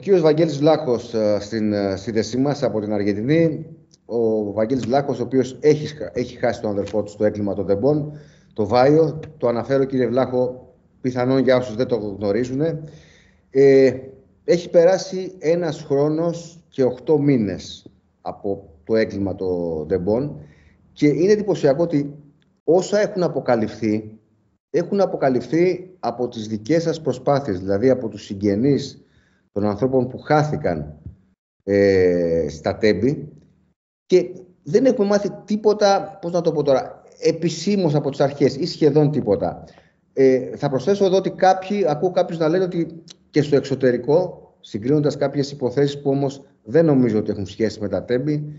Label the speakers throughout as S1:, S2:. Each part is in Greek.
S1: Ο κύριος Βαγγέλης Βλάχος ε, στην ε, σύνδεσή μας από την Αργεντινή. Ο Βαγγέλης Βλάχος, ο οποίος έχει, έχει χάσει τον αδερφό του στο έγκλημα των τεμπών, το Βάιο. Το αναφέρω, κύριε Βλάχο, πιθανόν για όσους δεν το γνωρίζουν. Ε, έχει περάσει ένας χρόνος και οχτώ μήνες από το έγκλημα των τεμπών και είναι εντυπωσιακό ότι όσα έχουν αποκαλυφθεί έχουν αποκαλυφθεί από τις δικές σας προσπάθειες, δηλαδή από τους συγγενείς, των ανθρώπων που χάθηκαν ε, στα τέμπη και δεν έχουμε μάθει τίποτα, πώς να το πω τώρα, επισήμως από τις αρχές ή σχεδόν τίποτα. Ε, θα προσθέσω εδώ ότι κάποιοι, ακούω κάποιους να λένε ότι και στο εξωτερικό, συγκρίνοντας κάποιες υποθέσεις που όμως δεν νομίζω ότι έχουν σχέση με τα τέμπη,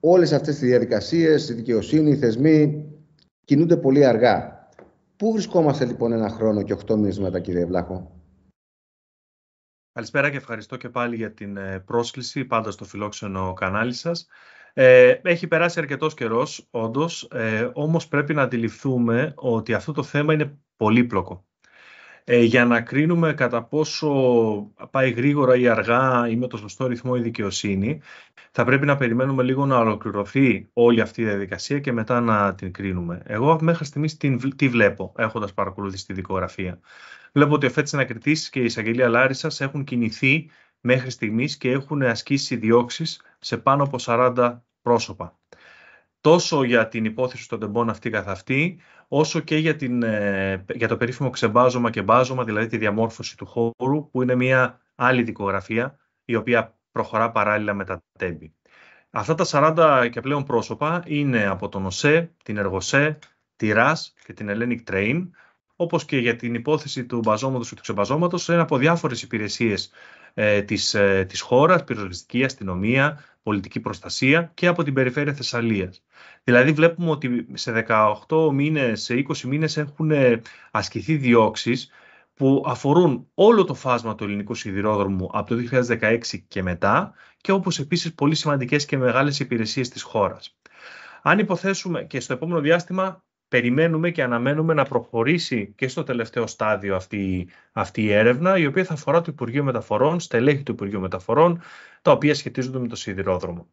S1: όλες αυτές τις διαδικασίες, η δικαιοσύνη, οι θεσμοί κινούνται πολύ αργά. Πού βρισκόμαστε λοιπόν ένα χρόνο και οχτώ μήνες μετά, κύριε Βλάχο.
S2: Καλησπέρα και ευχαριστώ και πάλι για την ε, πρόσκληση πάντα στο φιλόξενο κανάλι σας. Ε, έχει περάσει αρκετός καιρός, όντως, ε, όμως πρέπει να αντιληφθούμε ότι αυτό το θέμα είναι πολύπλοκο. Ε, για να κρίνουμε κατά πόσο πάει γρήγορα ή αργά ή με το σωστό ρυθμό η δικαιοσύνη, θα πρέπει να περιμένουμε λίγο να ολοκληρωθεί όλη αυτή η διαδικασία και μετά να την κρίνουμε. Εγώ μέχρι στιγμής τι βλέπω έχοντας παρακολουθήσει τη δικογραφία. Βλέπω ότι ο Εφέτη Ανακριτή και η Εισαγγελία Λάρισας έχουν κινηθεί μέχρι στιγμής και έχουν ασκήσει διώξεις σε πάνω από 40 πρόσωπα. Τόσο για την υπόθεση των τεμπών αυτή καθ' αυτή, όσο και για, την, ε, για το περίφημο ξεμπάζωμα και μπάζωμα, δηλαδή τη διαμόρφωση του χώρου, που είναι μια άλλη δικογραφία, η οποία προχωρά παράλληλα με τα τέμπη. Αυτά τα 40 και πλέον πρόσωπα είναι από τον ΟΣΕ, την Εργοσέ, τη ΡΑΣ και την Ελένικ Τρέιν, όπως και για την υπόθεση του μπαζώματος και του ξεμπαζώματος, είναι από διάφορες υπηρεσίες ε, της, ε, της χώρας, πυροσβεστική αστυνομία, πολιτική προστασία και από την περιφέρεια Θεσσαλίας. Δηλαδή βλέπουμε ότι σε 18 μήνες, σε 20 μήνες έχουν ε, ασκηθεί διώξεις που αφορούν όλο το φάσμα του ελληνικού σιδηρόδρομου από το 2016 και μετά και όπως επίσης πολύ σημαντικές και μεγάλες υπηρεσίες της χώρας. Αν υποθέσουμε και στο επόμενο διάστημα περιμένουμε και αναμένουμε να προχωρήσει και στο τελευταίο στάδιο αυτή, αυτή η έρευνα, η οποία θα αφορά το Υπουργείο Μεταφορών, στελέχη του Υπουργείου Μεταφορών, τα οποία σχετίζονται με το σιδηρόδρομο.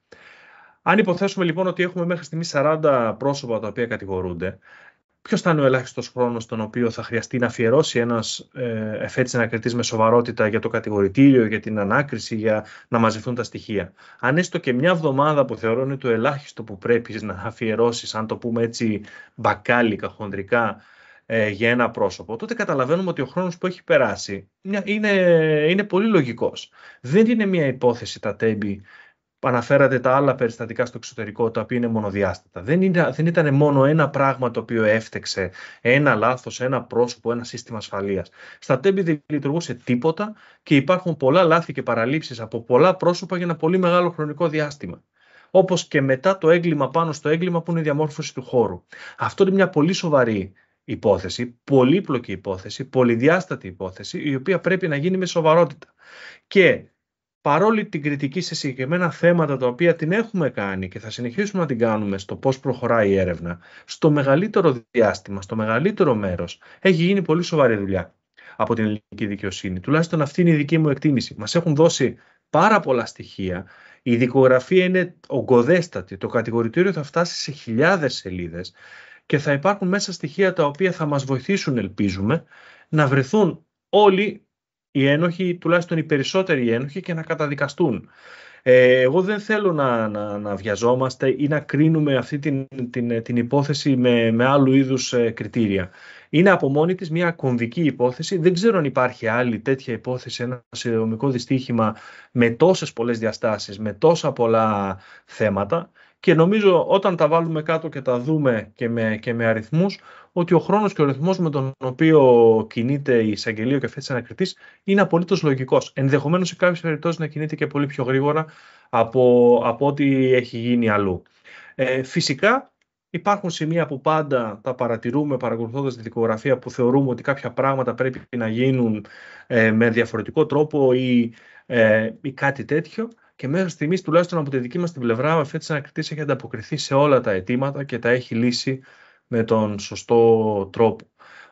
S2: Αν υποθέσουμε λοιπόν ότι έχουμε μέχρι στιγμή 40 πρόσωπα τα οποία κατηγορούνται, ποιος θα είναι ο ελάχιστος χρόνος τον οποίο θα χρειαστεί να αφιερώσει ένας ε, εφέτης ανακριτή με σοβαρότητα για το κατηγορητήριο, για την ανάκριση, για να μαζευτούν τα στοιχεία. Αν έστω και μια εβδομάδα που θεωρώ είναι το ελάχιστο που πρέπει να αφιερώσεις, αν το πούμε έτσι μπακάλικα, χοντρικά, ε, για ένα πρόσωπο, τότε καταλαβαίνουμε ότι ο χρόνος που έχει περάσει είναι, είναι πολύ λογικός. Δεν είναι μια υπόθεση τα τέμπη αναφέρατε τα άλλα περιστατικά στο εξωτερικό, τα οποία είναι μονοδιάστατα. Δεν, είναι, δεν ήταν μόνο ένα πράγμα το οποίο έφτεξε, ένα λάθος, ένα πρόσωπο, ένα σύστημα ασφαλείας. Στα τέμπη δεν λειτουργούσε τίποτα και υπάρχουν πολλά λάθη και παραλήψεις από πολλά πρόσωπα για ένα πολύ μεγάλο χρονικό διάστημα. Όπως και μετά το έγκλημα πάνω στο έγκλημα που είναι η διαμόρφωση του χώρου. Αυτό είναι μια πολύ σοβαρή υπόθεση, πολύπλοκη υπόθεση, πολυδιάστατη υπόθεση, η οποία πρέπει να γίνει με σοβαρότητα. Και παρόλη την κριτική σε συγκεκριμένα θέματα τα οποία την έχουμε κάνει και θα συνεχίσουμε να την κάνουμε στο πώς προχωράει η έρευνα, στο μεγαλύτερο διάστημα, στο μεγαλύτερο μέρος, έχει γίνει πολύ σοβαρή δουλειά από την ελληνική δικαιοσύνη. Τουλάχιστον αυτή είναι η δική μου εκτίμηση. Μας έχουν δώσει πάρα πολλά στοιχεία. Η δικογραφία είναι ογκοδέστατη. Το κατηγορητήριο θα φτάσει σε χιλιάδες σελίδες και θα υπάρχουν μέσα στοιχεία τα οποία θα μας βοηθήσουν, ελπίζουμε, να βρεθούν όλοι οι ένοχοι, τουλάχιστον οι περισσότεροι ένοχοι και να καταδικαστούν. Ε, εγώ δεν θέλω να, να, να, βιαζόμαστε ή να κρίνουμε αυτή την, την, την υπόθεση με, με άλλου είδους ε, κριτήρια είναι από μόνη της μια κομβική υπόθεση. Δεν ξέρω αν υπάρχει άλλη τέτοια υπόθεση, ένα συνδρομικό δυστύχημα με τόσες πολλές διαστάσεις, με τόσα πολλά θέματα. Και νομίζω όταν τα βάλουμε κάτω και τα δούμε και με, και με αριθμούς, ότι ο χρόνος και ο ρυθμός με τον οποίο κινείται η εισαγγελία και αυτή τη ανακριτής είναι απολύτως λογικός. Ενδεχομένως σε κάποιες περιπτώσεις να κινείται και πολύ πιο γρήγορα από, από ό,τι έχει γίνει αλλού. Ε, φυσικά Υπάρχουν σημεία που πάντα τα παρατηρούμε παρακολουθώντας τη δικογραφία που θεωρούμε ότι κάποια πράγματα πρέπει να γίνουν ε, με διαφορετικό τρόπο ή, ε, ή κάτι τέτοιο. Και μέχρι στιγμής, τουλάχιστον από τη δική μας την πλευρά, ο εφέτη ανακριτή έχει ανταποκριθεί σε όλα τα αιτήματα και τα έχει λύσει με τον σωστό τρόπο.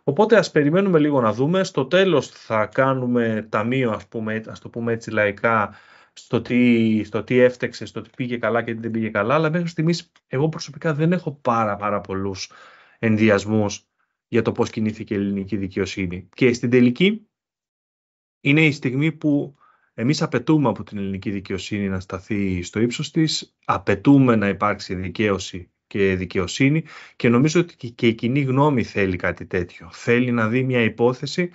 S2: Οπότε ας περιμένουμε λίγο να δούμε. Στο τέλος θα κάνουμε ταμείο, ας, ας το πούμε έτσι λαϊκά, στο τι, στο τι έφτεξε, στο τι πήγε καλά και τι δεν πήγε καλά, αλλά μέχρι στιγμής εγώ προσωπικά δεν έχω πάρα πάρα πολλούς ενδιασμούς για το πώς κινήθηκε η ελληνική δικαιοσύνη. Και στην τελική είναι η στιγμή που εμείς απαιτούμε από την ελληνική δικαιοσύνη να σταθεί στο ύψος της, απαιτούμε να υπάρξει δικαίωση και δικαιοσύνη και νομίζω ότι και η κοινή γνώμη θέλει κάτι τέτοιο. Θέλει να δει μια υπόθεση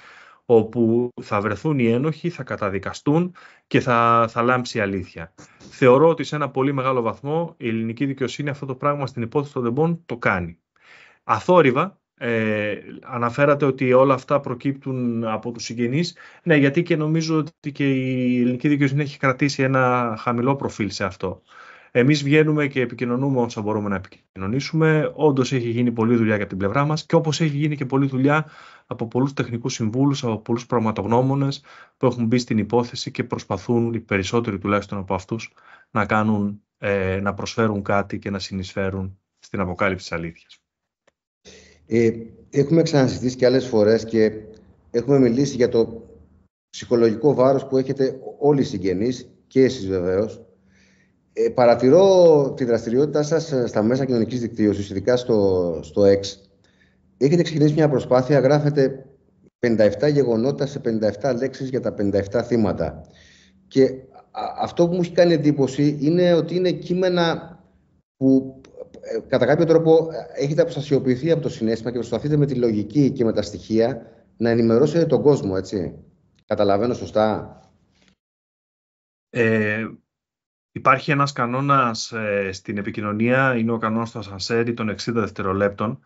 S2: όπου θα βρεθούν οι ένοχοι, θα καταδικαστούν και θα, θα λάμψει η αλήθεια. Θεωρώ ότι σε ένα πολύ μεγάλο βαθμό η ελληνική δικαιοσύνη αυτό το πράγμα στην υπόθεση των Δεμπών το κάνει. Αθόρυβα, ε, αναφέρατε ότι όλα αυτά προκύπτουν από τους συγγενείς. Ναι, γιατί και νομίζω ότι και η ελληνική δικαιοσύνη έχει κρατήσει ένα χαμηλό προφίλ σε αυτό. Εμείς βγαίνουμε και επικοινωνούμε όσο μπορούμε να επικοινωνήσουμε. όντως έχει γίνει πολλή δουλειά για την πλευρά μας και όπως έχει γίνει και πολλή δουλειά από πολλούς τεχνικούς συμβούλους, από πολλούς πραγματογνώμονες, που έχουν μπει στην υπόθεση και προσπαθούν οι περισσότεροι τουλάχιστον από αυτούς να, κάνουν, ε, να προσφέρουν κάτι και να συνεισφέρουν στην αποκάλυψη της αλήθειας.
S1: Ε, έχουμε ξανασυζητήσει και άλλες φορές και έχουμε μιλήσει για το ψυχολογικό βάρος που έχετε όλοι οι συγγενείς και εσείς βεβαίως ε, παρατηρώ τη δραστηριότητά σας ε, στα μέσα κοινωνικής δικτύωσης, ειδικά στο, στο X. Έχετε ξεκινήσει μια προσπάθεια, γράφετε 57 γεγονότα σε 57 λέξεις για τα 57 θύματα. Και αυτό που μου έχει κάνει εντύπωση είναι ότι είναι κείμενα που ε, κατά κάποιο τρόπο ε, έχετε αποστασιοποιηθεί από το συνέστημα και προσπαθείτε με τη λογική και με τα στοιχεία να ενημερώσετε τον κόσμο, έτσι. Καταλαβαίνω σωστά.
S2: Ε, Υπάρχει ένας κανόνας ε, στην επικοινωνία, είναι ο κανόνας του ασανσέρι των 60 δευτερολέπτων,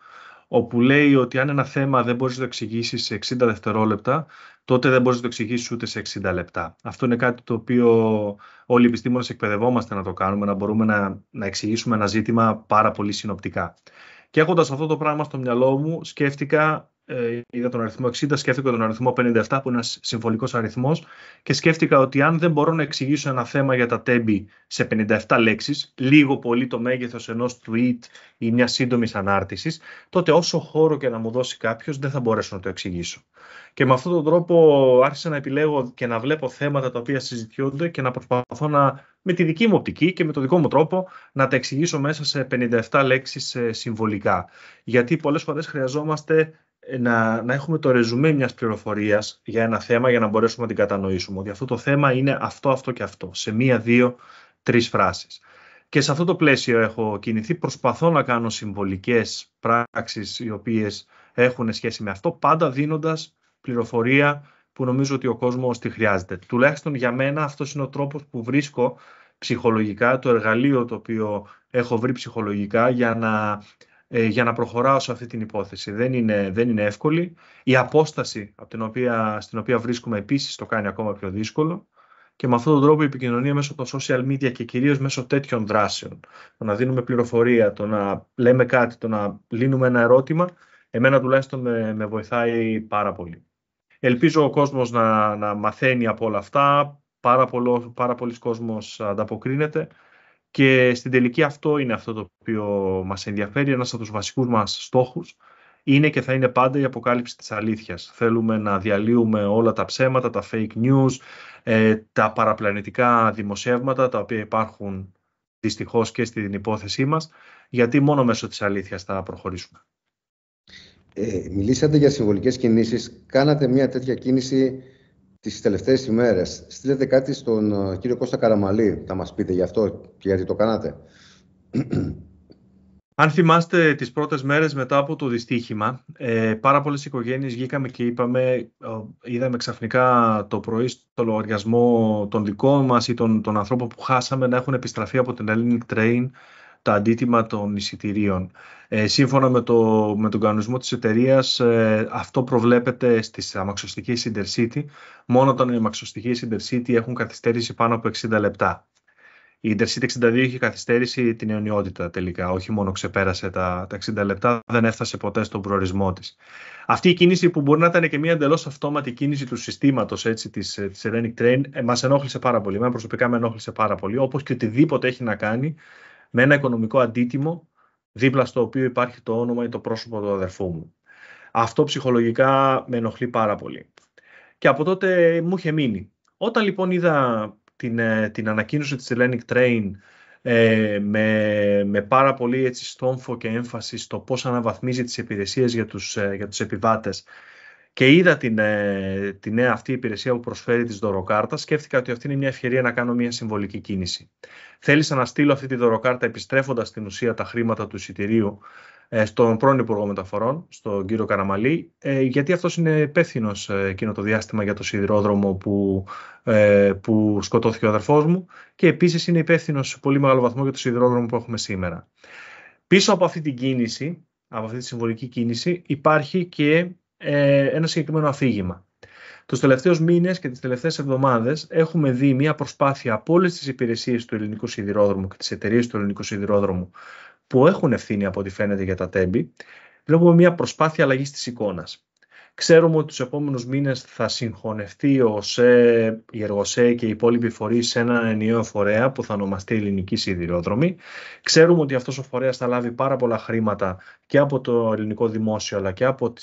S2: όπου λέει ότι αν ένα θέμα δεν μπορείς να το εξηγήσεις σε 60 δευτερόλεπτα, τότε δεν μπορείς να το εξηγήσεις ούτε σε 60 λεπτά. Αυτό είναι κάτι το οποίο όλοι οι επιστήμονες εκπαιδευόμαστε να το κάνουμε, να μπορούμε να, να εξηγήσουμε ένα ζήτημα πάρα πολύ συνοπτικά. Και έχοντας αυτό το πράγμα στο μυαλό μου, σκέφτηκα ε, είδα τον αριθμό 60, σκέφτηκα τον αριθμό 57 που είναι ένας συμβολικός αριθμός και σκέφτηκα ότι αν δεν μπορώ να εξηγήσω ένα θέμα για τα τέμπη e σε 57 λέξεις, λίγο πολύ το μέγεθος ενός tweet ή μιας σύντομης ανάρτησης, τότε όσο χώρο και να μου δώσει κάποιος δεν θα μπορέσω να το εξηγήσω. Και με αυτόν τον τρόπο άρχισα να επιλέγω και να βλέπω θέματα τα οποία συζητιούνται και να προσπαθώ να με τη δική μου οπτική και με το δικό μου τρόπο να τα εξηγήσω μέσα σε 57 λέξεις ε, συμβολικά. Γιατί πολλές φορές χρειαζόμαστε ε, να, να έχουμε το ρεζουμέ μιας πληροφορίας για ένα θέμα για να μπορέσουμε να την κατανοήσουμε. Ότι αυτό το θέμα είναι αυτό, αυτό και αυτό, σε μία, δύο, τρεις φράσεις. Και σε αυτό το πλαίσιο έχω κινηθεί, προσπαθώ να κάνω συμβολικές πράξεις οι οποίες έχουν σχέση με αυτό, πάντα δίνοντας πληροφορία που νομίζω ότι ο κόσμος τη χρειάζεται. Τουλάχιστον για μένα αυτός είναι ο τρόπος που βρίσκω ψυχολογικά, το εργαλείο το οποίο έχω βρει ψυχολογικά για να ε, για να προχωράω σε αυτή την υπόθεση. Δεν είναι, δεν είναι εύκολη. Η απόσταση από την οποία, στην οποία βρίσκουμε επίσης το κάνει ακόμα πιο δύσκολο και με αυτόν τον τρόπο η επικοινωνία μέσω των social media και κυρίως μέσω τέτοιων δράσεων, το να δίνουμε πληροφορία, το να λέμε κάτι, το να λύνουμε ένα ερώτημα, εμένα τουλάχιστον με, βοηθάει πάρα πολύ. Ελπίζω ο κόσμος να, να μαθαίνει από όλα αυτά, πάρα, πολλο, πάρα πολλοί κόσμος ανταποκρίνεται και στην τελική αυτό είναι αυτό το οποίο μας ενδιαφέρει, ένας από τους βασικούς μας στόχους είναι και θα είναι πάντα η αποκάλυψη της αλήθειας. Θέλουμε να διαλύουμε όλα τα ψέματα, τα fake news, ε, τα παραπλανητικά δημοσιεύματα τα οποία υπάρχουν δυστυχώς και στην υπόθεσή μας, γιατί μόνο μέσω της αλήθειας θα προχωρήσουμε.
S1: Ε, μιλήσατε για συμβολικές κινήσεις. Κάνατε μια τέτοια κίνηση τις τελευταίες ημέρες. Στείλετε κάτι στον ε, κύριο Κώστα Καραμαλή, θα μας πείτε γι' αυτό και γιατί το κάνατε.
S2: Αν θυμάστε τις πρώτες μέρες μετά από το δυστύχημα, ε, πάρα πολλές οικογένειες βγήκαμε και είπαμε, ε, είδαμε ξαφνικά το πρωί στο λογαριασμό των δικών μας ή των, των ανθρώπων που χάσαμε να έχουν επιστραφεί από την ελληνική Train τα αντίτιμα των εισιτηρίων. Ε, σύμφωνα με, το, με τον κανονισμό της εταιρείας, ε, αυτό προβλέπεται στις αμαξοστοιχείες Intercity, μόνο όταν οι αμαξοστοιχείες Intercity έχουν καθυστέρηση πάνω από 60 λεπτά. Η Intercity 62 είχε καθυστέρηση την αιωνιότητα τελικά, όχι μόνο ξεπέρασε τα, τα 60 λεπτά, δεν έφτασε ποτέ στον προορισμό της. Αυτή η κίνηση που μπορεί να ήταν και μια εντελώς αυτόματη κίνηση του συστήματος τη της, της Hellenic Train, ε, ενόχλησε πάρα πολύ, εμένα προσωπικά με ενόχλησε πάρα πολύ, όπως και οτιδήποτε έχει να κάνει με ένα οικονομικό αντίτιμο δίπλα στο οποίο υπάρχει το όνομα ή το πρόσωπο του αδερφού μου. Αυτό ψυχολογικά με ενοχλεί πάρα πολύ. Και από τότε μου είχε μείνει. Όταν λοιπόν είδα την, ε, την ανακοίνωση της Hellenic Train ε, με, με πάρα πολύ έτσι στόμφο και έμφαση στο πώς αναβαθμίζει τις υπηρεσίες για τους, ε, για τους επιβάτες και είδα την, ε, τη νέα αυτή υπηρεσία που προσφέρει της δωροκάρτα, σκέφτηκα ότι αυτή είναι μια ευκαιρία να κάνω μια συμβολική κίνηση. Θέλησα να στείλω αυτή τη δωροκάρτα επιστρέφοντας στην ουσία τα χρήματα του εισιτηρίου ε, στον πρώην Υπουργό Μεταφορών, στον κύριο Καραμαλή, ε, γιατί αυτός είναι υπεύθυνος εκείνο το διάστημα για το σιδηρόδρομο που, που σκοτώθηκε ο αδερφός μου και επίσης είναι υπεύθυνος σε πολύ μεγάλο βαθμό για το σιδηρόδρομο που έχουμε σήμερα. Πίσω από αυτή την κίνηση, από αυτή τη συμβολική κίνηση, υπάρχει και ε, ένα συγκεκριμένο αφήγημα. Τους τελευταίους μήνες και τις τελευταίες εβδομάδες έχουμε δει μια προσπάθεια από όλες τις υπηρεσίες του ελληνικού σιδηρόδρομου και τις εταιρείες του ελληνικού σιδηρόδρομου που έχουν ευθύνη από ό,τι φαίνεται για τα τέμπη, βλέπουμε μια προσπάθεια αλλαγής της εικόνας. Ξέρουμε ότι τους επόμενους μήνες θα συγχωνευτεί ο ΣΕ, η Εργοσέ και οι υπόλοιποι φορείς σε έναν ενιαίο φορέα που θα ονομαστεί Ελληνική Σιδηρόδρομη. Ξέρουμε ότι αυτός ο φορέας θα λάβει πάρα πολλά χρήματα και από το ελληνικό δημόσιο αλλά και από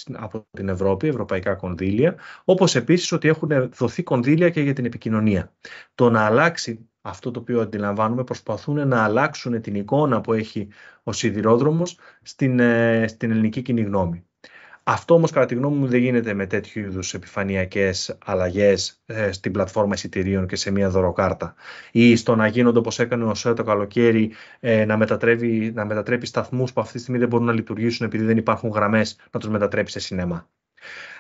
S2: την, Ευρώπη, ευρωπαϊκά κονδύλια, όπως επίσης ότι έχουν δοθεί κονδύλια και για την επικοινωνία. Το να αλλάξει αυτό το οποίο αντιλαμβάνουμε, προσπαθούν να αλλάξουν την εικόνα που έχει ο σιδηρόδρομος στην, ε, στην ελληνική κοινή γνώμη. Αυτό όμως κατά τη γνώμη μου δεν γίνεται με τέτοιου είδους επιφανειακές αλλαγές ε, στην πλατφόρμα εισιτηρίων και σε μια δωροκάρτα ή στο να γίνονται όπως έκανε ο ΣΕΤ το καλοκαίρι ε, να, μετατρέπει, να μετατρέπει σταθμούς που αυτή τη στιγμή δεν μπορούν να λειτουργήσουν επειδή δεν υπάρχουν γραμμές να τους μετατρέπει σε σινέμα.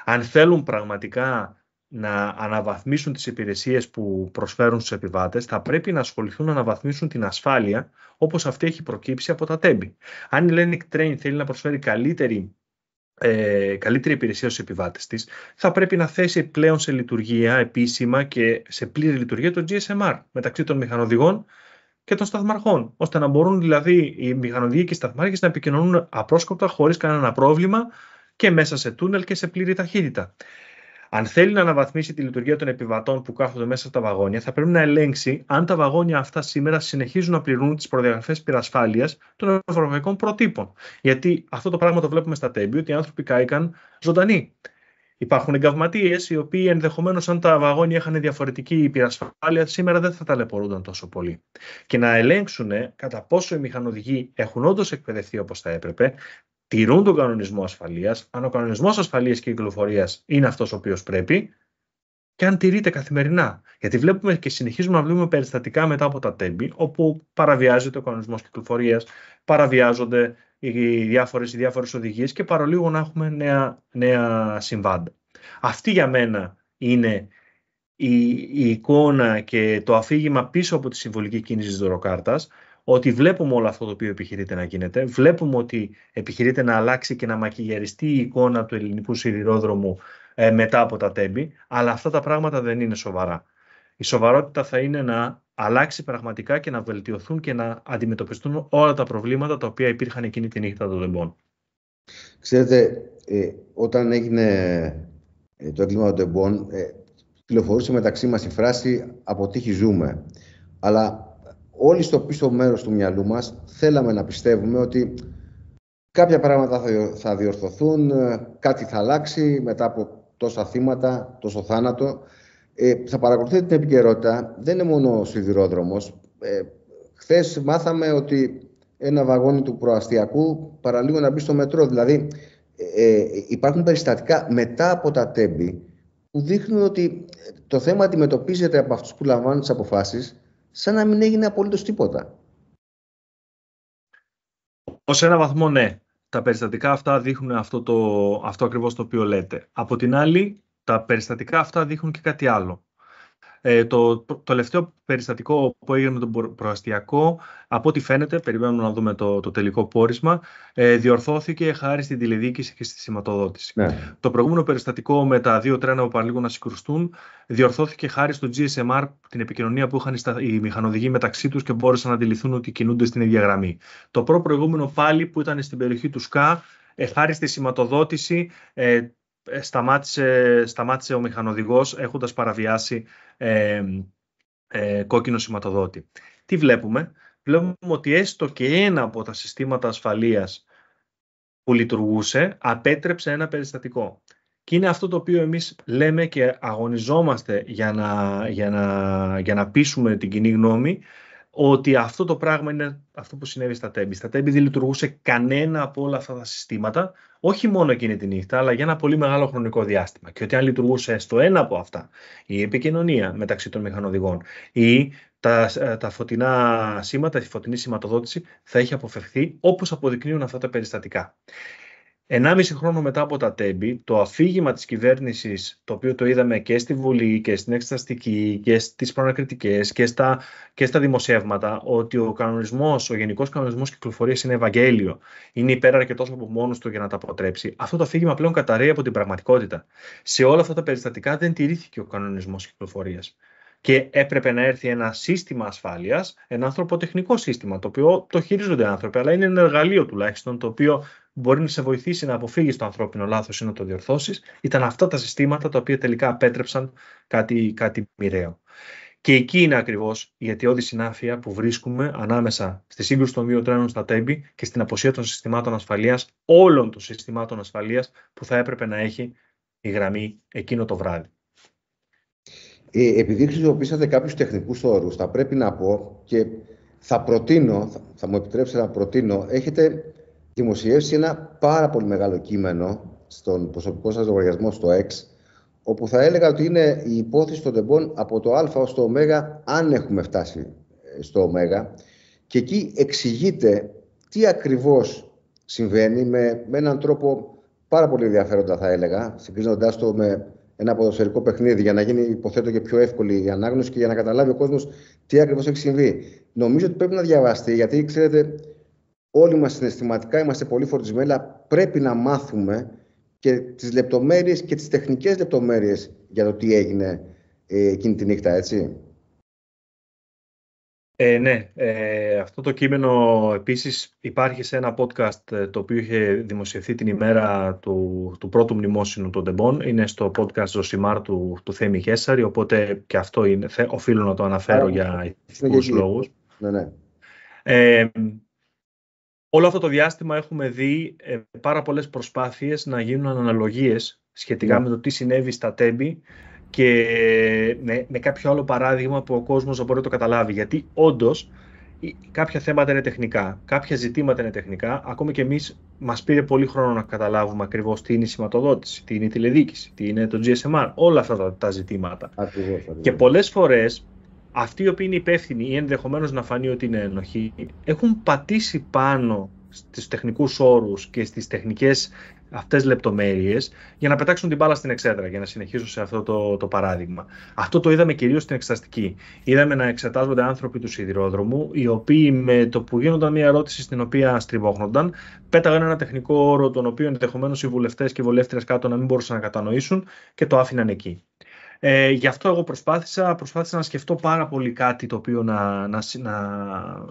S2: Αν θέλουν πραγματικά να αναβαθμίσουν τις υπηρεσίες που προσφέρουν στους επιβάτες, θα πρέπει να ασχοληθούν να αναβαθμίσουν την ασφάλεια όπως αυτή έχει προκύψει από τα τέμπη. Αν η Lenic Train θέλει να προσφέρει καλύτερη ε, καλύτερη υπηρεσία στους επιβάτες της, θα πρέπει να θέσει πλέον σε λειτουργία επίσημα και σε πλήρη λειτουργία το GSMR μεταξύ των μηχανοδηγών και των σταθμαρχών, ώστε να μπορούν δηλαδή οι μηχανοδηγοί και οι σταθμάρχες να επικοινωνούν απρόσκοπτα, χωρίς κανένα πρόβλημα και μέσα σε τούνελ και σε πλήρη ταχύτητα αν θέλει να αναβαθμίσει τη λειτουργία των επιβατών που κάθονται μέσα στα βαγόνια, θα πρέπει να ελέγξει αν τα βαγόνια αυτά σήμερα συνεχίζουν να πληρούν τις προδιαγραφές πυρασφάλειας των ευρωπαϊκών προτύπων. Γιατί αυτό το πράγμα το βλέπουμε στα τέμπη, ότι οι άνθρωποι κάηκαν ζωντανοί. Υπάρχουν εγκαυματίες οι οποίοι ενδεχομένως, αν τα βαγόνια είχαν διαφορετική πυρασφάλεια, σήμερα δεν θα ταλαιπωρούνταν τόσο πολύ. Και να ελέγξουν κατά πόσο οι μηχανοδηγοί έχουν όντως εκπαιδευτεί όπως θα έπρεπε, τηρούν τον κανονισμό ασφαλείας, αν ο κανονισμός ασφαλείας και κυκλοφορία είναι αυτός ο οποίος πρέπει και αν τηρείται καθημερινά. Γιατί βλέπουμε και συνεχίζουμε να βλέπουμε περιστατικά μετά από τα τέμπη, όπου παραβιάζεται ο κανονισμός κυκλοφορίας, παραβιάζονται οι διάφορες, διάφορες οδηγίες και παρολίγο να έχουμε νέα, συμβάντα. Αυτή για μένα είναι η, η εικόνα και το αφήγημα πίσω από τη συμβολική κίνηση της δωροκάρτας, ότι βλέπουμε όλο αυτό το οποίο επιχειρείται να γίνεται, βλέπουμε ότι επιχειρείται να αλλάξει και να μακιγιαριστεί η εικόνα του ελληνικού σιδηρόδρομου ε, μετά από τα τέμπη, αλλά αυτά τα πράγματα δεν είναι σοβαρά. Η σοβαρότητα θα είναι να αλλάξει πραγματικά και να βελτιωθούν και να αντιμετωπιστούν όλα τα προβλήματα τα οποία υπήρχαν εκείνη τη νύχτα των τεμπών.
S1: Ξέρετε, ε, όταν έγινε ε, το έγκλημα των τεμπών, ε, μεταξύ μας η φράση «αποτύχει ζούμε». Αλλά όλοι στο πίσω μέρος του μυαλού μας θέλαμε να πιστεύουμε ότι κάποια πράγματα θα διορθωθούν, ε, κάτι θα αλλάξει μετά από τόσα θύματα, τόσο θάνατο. Ε, θα παρακολουθείτε την επικαιρότητα, δεν είναι μόνο ο σιδηρόδρομος. Ε, χθες μάθαμε ότι ένα βαγόνι του προαστιακού παραλίγο να μπει στο μετρό. Δηλαδή ε, ε υπάρχουν περιστατικά μετά από τα τέμπη που δείχνουν ότι το θέμα αντιμετωπίζεται από αυτούς που λαμβάνουν τις αποφάσεις σαν να μην έγινε απολύτως τίποτα.
S2: Ως ένα βαθμό ναι. Τα περιστατικά αυτά δείχνουν αυτό, το, αυτό ακριβώς το οποίο λέτε. Από την άλλη, τα περιστατικά αυτά δείχνουν και κάτι άλλο. Ε, το, το τελευταίο περιστατικό που έγινε με τον προαστιακό, από ό,τι φαίνεται, περιμένουμε να δούμε το, το τελικό πόρισμα, ε, διορθώθηκε χάρη στην τηλεδίκηση και στη σηματοδότηση. Ναι. Το προηγούμενο περιστατικό με τα δύο τρένα που παραλίγο να συγκρουστούν διορθώθηκε χάρη στο GSMR, την επικοινωνία που είχαν οι μηχανοδηγοί μεταξύ τους και μπόρεσαν να αντιληφθούν ότι κινούνται στην ίδια γραμμή. Το προ προηγούμενο πάλι που ήταν στην περιοχή του ΣΚΑ, ε, χάρη στη σηματοδότηση ε, ε, σταμάτησε, σταμάτησε ο μηχανοδηγός έχοντας παραβιάσει ε, κόκκινο σηματοδότη. Τι βλέπουμε? Βλέπουμε ότι έστω και ένα από τα συστήματα ασφαλείας που λειτουργούσε απέτρεψε ένα περιστατικό. Και είναι αυτό το οποίο εμείς λέμε και αγωνιζόμαστε για να, για να, για να πείσουμε την κοινή γνώμη ότι αυτό το πράγμα είναι αυτό που συνέβη στα τέμπη. Στα τέμπη δεν λειτουργούσε κανένα από όλα αυτά τα συστήματα, όχι μόνο εκείνη τη νύχτα, αλλά για ένα πολύ μεγάλο χρονικό διάστημα. Και ότι αν λειτουργούσε στο ένα από αυτά, η επικοινωνία μεταξύ των μηχανοδηγών ή τα, ε, τα φωτεινά σήματα, η φωτεινή σηματοδότηση, θα είχε αποφευχθεί όπως αποδεικνύουν αυτά τα περιστατικά. 1,5 χρόνο μετά από τα τέμπη, το αφήγημα της κυβέρνησης, το οποίο το είδαμε και στη Βουλή και στην Εξεταστική και στις προανακριτικές και στα, και στα δημοσιεύματα, ότι ο κανονισμός, ο γενικός κανονισμός κυκλοφορίας είναι Ευαγγέλιο, είναι υπέρα αρκετός από μόνος του για να τα αποτρέψει, αυτό το αφήγημα πλέον καταραίει από την πραγματικότητα. Σε όλα αυτά τα περιστατικά δεν τηρήθηκε ο κανονισμός κυκλοφορίας και έπρεπε να έρθει ένα σύστημα ασφάλειας, ένα ανθρωποτεχνικό σύστημα, το οποίο το χειρίζονται άνθρωποι, αλλά είναι ένα εργαλείο τουλάχιστον το οποίο μπορεί να σε βοηθήσει να αποφύγεις το ανθρώπινο λάθος ή να το διορθώσεις, ήταν αυτά τα συστήματα τα οποία τελικά απέτρεψαν κάτι, κάτι μοιραίο. Και εκεί είναι ακριβώς η αιτιώδη συνάφεια που βρίσκουμε ανάμεσα στη σύγκρουση των δύο τρένων στα τέμπη και στην αποσία των συστημάτων ασφαλείας, όλων των συστημάτων ασφαλείας που θα έπρεπε να έχει η γραμμή εκείνο το βράδυ.
S1: Ε, επειδή χρησιμοποίησατε κάποιους τεχνικούς όρους, θα πρέπει να πω και θα προτείνω, θα μου επιτρέψετε να προτείνω, έχετε δημοσιεύσει ένα πάρα πολύ μεγάλο κείμενο στον προσωπικό σας λογαριασμό στο X, όπου θα έλεγα ότι είναι η υπόθεση των τεμπών από το α ως το ω, αν έχουμε φτάσει ε, στο ω. Και εκεί εξηγείται τι ακριβώς συμβαίνει με, με έναν τρόπο πάρα πολύ ενδιαφέροντα θα έλεγα, συγκρίνοντάς το με ένα ποδοσφαιρικό παιχνίδι για να γίνει υποθέτω και πιο εύκολη η ανάγνωση και για να καταλάβει ο κόσμος τι ακριβώς έχει συμβεί. Νομίζω ότι πρέπει να διαβαστεί γιατί ξέρετε όλοι μας συναισθηματικά είμαστε πολύ φορτισμένοι, αλλά πρέπει να μάθουμε και τις λεπτομέρειες και τις τεχνικές λεπτομέρειες για το τι έγινε ε, εκείνη τη νύχτα, έτσι.
S2: Ε, ναι, ε, αυτό το κείμενο επίσης υπάρχει σε ένα podcast ε, το οποίο είχε δημοσιευθεί την ημέρα του, του πρώτου μνημόσυνου των Τεμπών. Είναι στο podcast Ζωσιμάρ του, του Θέμη Χέσαρη, οπότε και αυτό είναι, οφείλω να το αναφέρω για ηθικούς λόγους. Ναι, ναι. Ε, Όλο αυτό το διάστημα έχουμε δει ε, πάρα πολλές προσπάθειες να γίνουν αναλογίες σχετικά ναι. με το τι συνέβη στα τέμπη και με, ναι, με κάποιο άλλο παράδειγμα που ο κόσμος μπορεί να το καταλάβει. Γιατί όντως κάποια θέματα είναι τεχνικά, κάποια ζητήματα είναι τεχνικά. ακόμα και εμείς μας πήρε πολύ χρόνο να καταλάβουμε ακριβώς τι είναι η σηματοδότηση, τι είναι η τηλεδίκηση, τι είναι το GSMR, όλα αυτά τα, ζητήματα. Και πολλές φορές αυτοί οι οποίοι είναι υπεύθυνοι ή ενδεχομένως να φανεί ότι είναι ενοχή, έχουν πατήσει πάνω στους τεχνικούς όρους και στις τεχνικές αυτές λεπτομέρειες για να πετάξουν την μπάλα στην εξέδρα, για να συνεχίσω σε αυτό το, το παράδειγμα. Αυτό το είδαμε κυρίως στην εξεταστική. Είδαμε να εξετάζονται άνθρωποι του σιδηρόδρομου, οι οποίοι με το που γίνονταν μια ερώτηση στην οποία στριβόχνονταν, πέταγαν ένα τεχνικό όρο τον οποίο ενδεχομένως οι βουλευτές και οι κάτω να μην μπορούσαν να κατανοήσουν και το άφηναν εκεί. Ε, γι' αυτό εγώ προσπάθησα, προσπάθησα να σκεφτώ πάρα πολύ κάτι το οποίο να, να, να,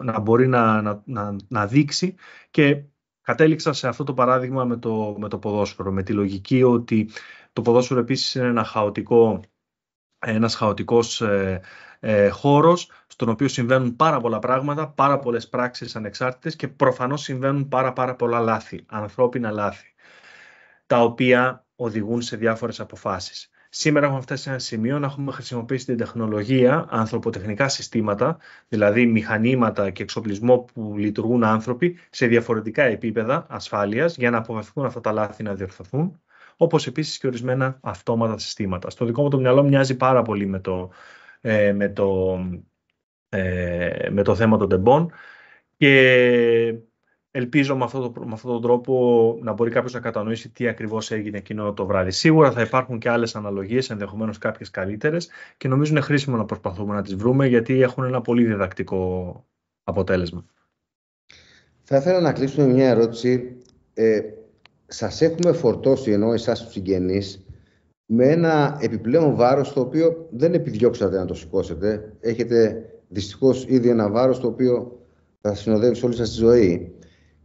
S2: να μπορεί να, να, να, δείξει και κατέληξα σε αυτό το παράδειγμα με το, με το ποδόσφαιρο, με τη λογική ότι το ποδόσφαιρο επίσης είναι ένα χαοτικό, ένας χαοτικός ε, ε χώρος στον οποίο συμβαίνουν πάρα πολλά πράγματα, πάρα πολλές πράξεις ανεξάρτητες και προφανώς συμβαίνουν πάρα πάρα πολλά λάθη, ανθρώπινα λάθη, τα οποία οδηγούν σε διάφορες αποφάσεις. Σήμερα έχουμε φτάσει σε ένα σημείο να έχουμε χρησιμοποιήσει την τεχνολογία, ανθρωποτεχνικά συστήματα, δηλαδή μηχανήματα και εξοπλισμό που λειτουργούν άνθρωποι σε διαφορετικά επίπεδα ασφάλειας για να αποφευθούν αυτά τα λάθη να διορθωθούν. Όπως επίσης και ορισμένα αυτόματα συστήματα. Στο δικό μου το μυαλό μοιάζει πάρα πολύ με το, ε, με το, ε, με το θέμα των τεμπών. Και ελπίζω με αυτόν το, τον τρόπο να μπορεί κάποιος να κατανοήσει τι ακριβώς έγινε εκείνο το βράδυ. Σίγουρα θα υπάρχουν και άλλες αναλογίες, ενδεχομένως κάποιες καλύτερες, και νομίζω είναι χρήσιμο να προσπαθούμε να τις βρούμε, γιατί έχουν ένα πολύ διδακτικό αποτέλεσμα.
S1: Θα ήθελα να κλείσουμε μια ερώτηση. Ε, Σας έχουμε φορτώσει, ενώ εσάς τους συγγενείς, με ένα επιπλέον βάρος το οποίο δεν επιδιώξατε να το σηκώσετε. Έχετε δυστυχώς ήδη ένα βάρος το οποίο θα συνοδεύει όλη σας τη ζωή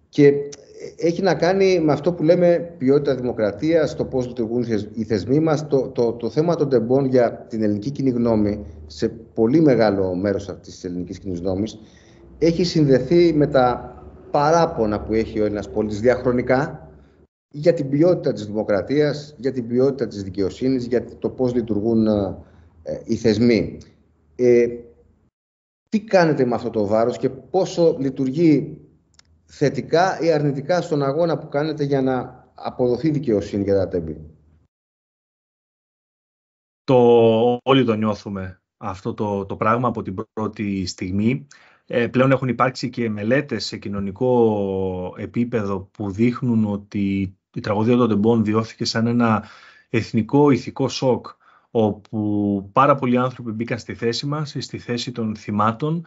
S1: και ε, έχει να κάνει με αυτό που λέμε ποιότητα δημοκρατίας, το πώς λειτουργούν οι θεσμοί μας. Το, το, το θέμα των τεμπών για την ελληνική κοινή γνώμη, σε πολύ μεγάλο μέρος αυτής της ελληνικής κοινής γνώμης, έχει συνδεθεί με τα παράπονα που έχει ο ένα πολίτης διαχρονικά για την ποιότητα της δημοκρατίας, για την ποιότητα της δικαιοσύνης, για το πώς λειτουργούν ε, οι θεσμοί. Ε, τι κάνετε με αυτό το βάρος και πόσο λειτουργεί θετικά ή αρνητικά στον αγώνα που κάνετε για να αποδοθεί δικαιοσύνη για τα τέμπη. Το όλοι το νιώθουμε αυτό
S2: το, το πράγμα από την πρώτη στιγμή. Ε, πλέον έχουν υπάρξει και μελέτες σε κοινωνικό επίπεδο που δείχνουν ότι η τραγωδία των τεμπών διώθηκε σαν ένα εθνικό ηθικό σοκ όπου πάρα πολλοί άνθρωποι μπήκαν στη θέση μας, στη θέση των θυμάτων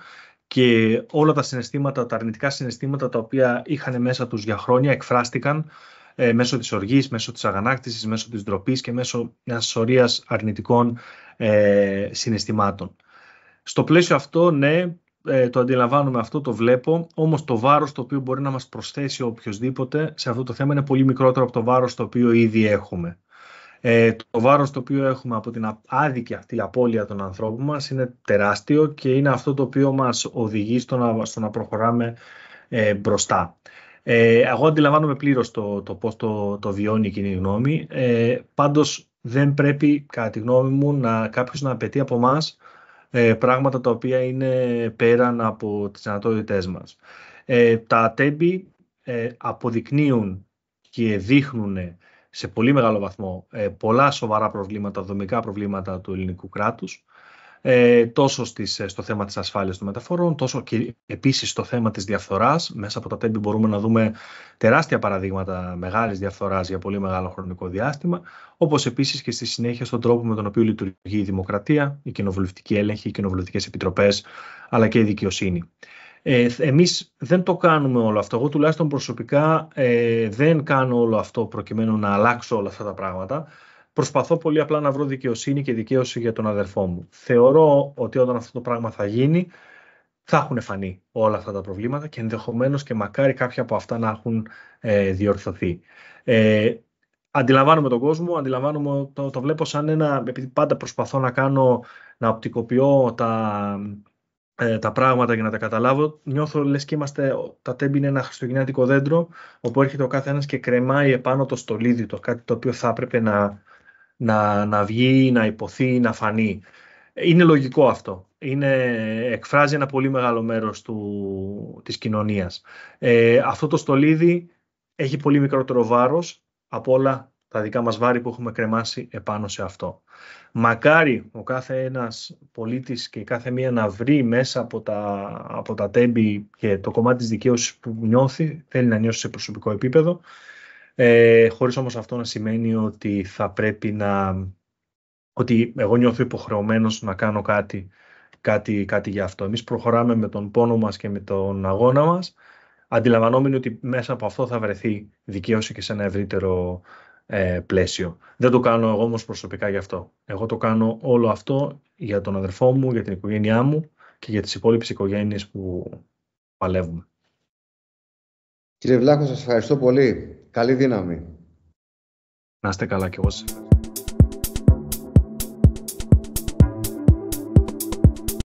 S2: και όλα τα συναισθήματα, τα αρνητικά συναισθήματα τα οποία είχαν μέσα τους για χρόνια εκφράστηκαν ε, μέσω της οργής, μέσω της αγανάκτησης, μέσω της ντροπής και μέσω μιας σωρίας αρνητικών ε, συναισθημάτων. Στο πλαίσιο αυτό, ναι, ε, το αντιλαμβάνομαι αυτό, το βλέπω, όμως το βάρος το οποίο μπορεί να μας προσθέσει οποιοδήποτε σε αυτό το θέμα είναι πολύ μικρότερο από το βάρος το οποίο ήδη έχουμε. Ε, το βάρος το οποίο έχουμε από την άδικη αυτή απώλεια των ανθρώπων μας είναι τεράστιο και είναι αυτό το οποίο μας οδηγεί στο να, να προχωράμε ε, μπροστά. Ε, εγώ αντιλαμβάνομαι πλήρως το, το πώς το, το βιώνει η κοινή γνώμη. Ε, πάντως δεν πρέπει, κατά τη γνώμη μου, να, κάποιος να απαιτεί από εμά πράγματα τα οποία είναι πέραν από τις δυνατότητε μας. Ε, τα τέμπη ε, αποδεικνύουν και δείχνουν σε πολύ μεγάλο βαθμό ε, πολλά σοβαρά προβλήματα, δομικά προβλήματα του ελληνικού κράτους, ε, τόσο στις, ε, στο θέμα της ασφάλειας των μεταφορών, τόσο και επίσης στο θέμα της διαφθοράς. Μέσα από τα τέμπη e μπορούμε να δούμε τεράστια παραδείγματα μεγάλης διαφθοράς για πολύ μεγάλο χρονικό διάστημα, όπως επίσης και στη συνέχεια στον τρόπο με τον οποίο λειτουργεί η δημοκρατία, η κοινοβουλευτική έλεγχη, οι κοινοβουλευτικές επιτροπές, αλλά και η δικαιοσύνη. Ε, εμείς δεν το κάνουμε όλο αυτό. Εγώ τουλάχιστον προσωπικά ε, δεν κάνω όλο αυτό προκειμένου να αλλάξω όλα αυτά τα πράγματα. Προσπαθώ πολύ απλά να βρω δικαιοσύνη και δικαίωση για τον αδερφό μου. Θεωρώ ότι όταν αυτό το πράγμα θα γίνει, θα έχουν φανεί όλα αυτά τα προβλήματα και ενδεχομένως και μακάρι κάποια από αυτά να έχουν ε, διορθωθεί. Ε, αντιλαμβάνομαι τον κόσμο, αντιλαμβάνομαι, το, το βλέπω σαν ένα, επειδή πάντα προσπαθώ να κάνω, να οπτικοποιώ τα, ε, τα πράγματα για να τα καταλάβω. Νιώθω λες και είμαστε, τα τέμπι είναι ένα χριστουγεννιάτικο δέντρο όπου έρχεται ο κάθε ένας και κρεμάει επάνω το στολίδι του, κάτι το οποίο θα έπρεπε να, να, να βγει, να υποθεί, να φανεί. Είναι λογικό αυτό. Είναι, εκφράζει ένα πολύ μεγάλο μέρος του, της κοινωνίας. Ε, αυτό το στολίδι έχει πολύ μικρότερο βάρος από όλα τα δικά μας βάρη που έχουμε κρεμάσει επάνω σε αυτό. Μακάρι ο κάθε ένας πολίτης και κάθε μία να βρει μέσα από τα, από τα τέμπη και το κομμάτι της δικαίωσης που νιώθει, θέλει να νιώσει σε προσωπικό επίπεδο, ε, χωρίς όμως αυτό να σημαίνει ότι θα πρέπει να... ότι εγώ νιώθω υποχρεωμένος να κάνω κάτι, κάτι, κάτι για αυτό. Εμείς προχωράμε με τον πόνο μας και με τον αγώνα μας, αντιλαμβανόμενοι ότι μέσα από αυτό θα βρεθεί δικαίωση και σε ένα ευρύτερο ε, πλαίσιο. Δεν το κάνω εγώ όμως προσωπικά γι' αυτό. Εγώ το κάνω όλο αυτό για τον αδερφό μου, για
S1: την οικογένειά μου και για τις υπόλοιπες οικογένειες που παλεύουμε. Κύριε Βλάχο, σας ευχαριστώ πολύ. Καλή δύναμη. Να είστε καλά
S2: κι εγώ